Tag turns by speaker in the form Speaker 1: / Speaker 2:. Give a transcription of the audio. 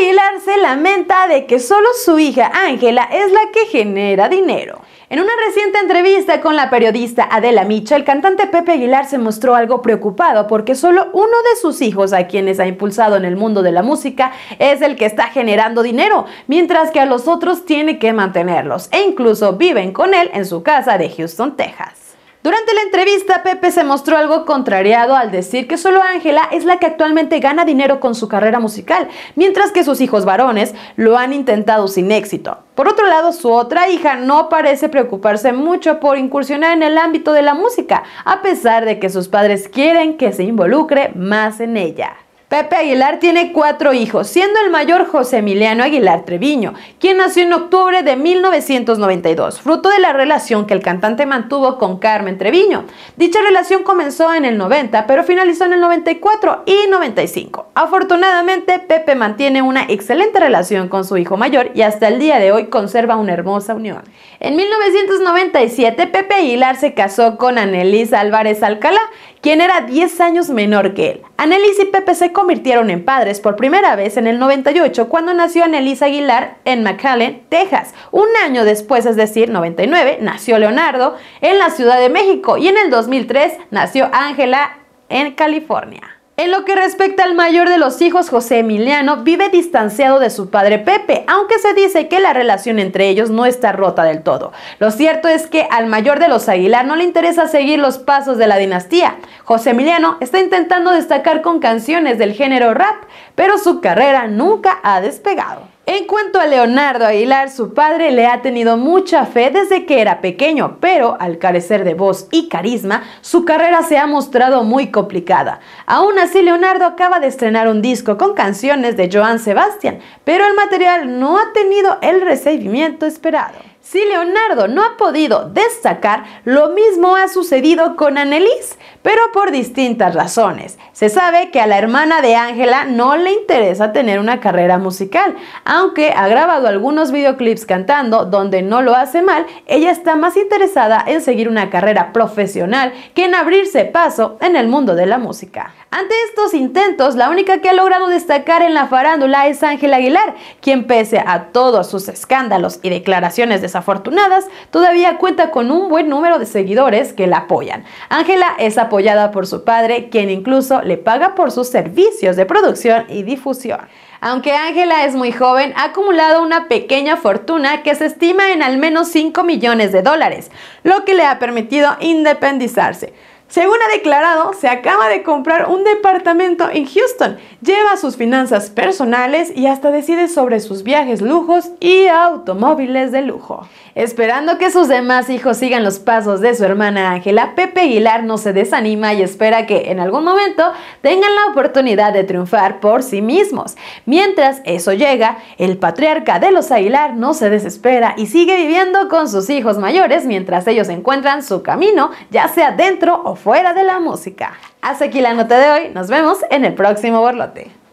Speaker 1: Aguilar se lamenta de que solo su hija Ángela es la que genera dinero. En una reciente entrevista con la periodista Adela Micha, el cantante Pepe Aguilar se mostró algo preocupado porque solo uno de sus hijos a quienes ha impulsado en el mundo de la música es el que está generando dinero, mientras que a los otros tiene que mantenerlos e incluso viven con él en su casa de Houston, Texas. Durante la entrevista, Pepe se mostró algo contrariado al decir que solo Ángela es la que actualmente gana dinero con su carrera musical, mientras que sus hijos varones lo han intentado sin éxito. Por otro lado, su otra hija no parece preocuparse mucho por incursionar en el ámbito de la música, a pesar de que sus padres quieren que se involucre más en ella. Pepe Aguilar tiene cuatro hijos, siendo el mayor José Emiliano Aguilar Treviño, quien nació en octubre de 1992, fruto de la relación que el cantante mantuvo con Carmen Treviño. Dicha relación comenzó en el 90, pero finalizó en el 94 y 95. Afortunadamente, Pepe mantiene una excelente relación con su hijo mayor y hasta el día de hoy conserva una hermosa unión. En 1997, Pepe Aguilar se casó con Annelise Álvarez Alcalá, quien era 10 años menor que él. Anneliese y Pepe se convirtieron en padres por primera vez en el 98 cuando nació Anneliese Aguilar en McAllen, Texas. Un año después, es decir, 99, nació Leonardo en la Ciudad de México y en el 2003 nació Ángela en California. En lo que respecta al mayor de los hijos, José Emiliano vive distanciado de su padre Pepe, aunque se dice que la relación entre ellos no está rota del todo. Lo cierto es que al mayor de los Aguilar no le interesa seguir los pasos de la dinastía. José Emiliano está intentando destacar con canciones del género rap, pero su carrera nunca ha despegado. En cuanto a Leonardo Aguilar, su padre le ha tenido mucha fe desde que era pequeño, pero al carecer de voz y carisma, su carrera se ha mostrado muy complicada. Aún así, Leonardo acaba de estrenar un disco con canciones de Joan Sebastián, pero el material no ha tenido el recibimiento esperado. Si Leonardo no ha podido destacar, lo mismo ha sucedido con Annelies, pero por distintas razones. Se sabe que a la hermana de Ángela no le interesa tener una carrera musical, aunque ha grabado algunos videoclips cantando donde no lo hace mal, ella está más interesada en seguir una carrera profesional que en abrirse paso en el mundo de la música. Ante estos intentos, la única que ha logrado destacar en la farándula es Ángela Aguilar, quien pese a todos sus escándalos y declaraciones de afortunadas, todavía cuenta con un buen número de seguidores que la apoyan. Ángela es apoyada por su padre, quien incluso le paga por sus servicios de producción y difusión. Aunque Ángela es muy joven, ha acumulado una pequeña fortuna que se estima en al menos 5 millones de dólares, lo que le ha permitido independizarse. Según ha declarado, se acaba de comprar un departamento en Houston, lleva sus finanzas personales y hasta decide sobre sus viajes, lujos y automóviles de lujo. Esperando que sus demás hijos sigan los pasos de su hermana Ángela, Pepe Aguilar no se desanima y espera que en algún momento tengan la oportunidad de triunfar por sí mismos. Mientras eso llega, el patriarca de los Aguilar no se desespera y sigue viviendo con sus hijos mayores mientras ellos encuentran su camino, ya sea dentro o fuera de la música. Hasta aquí la nota de hoy, nos vemos en el próximo borlote.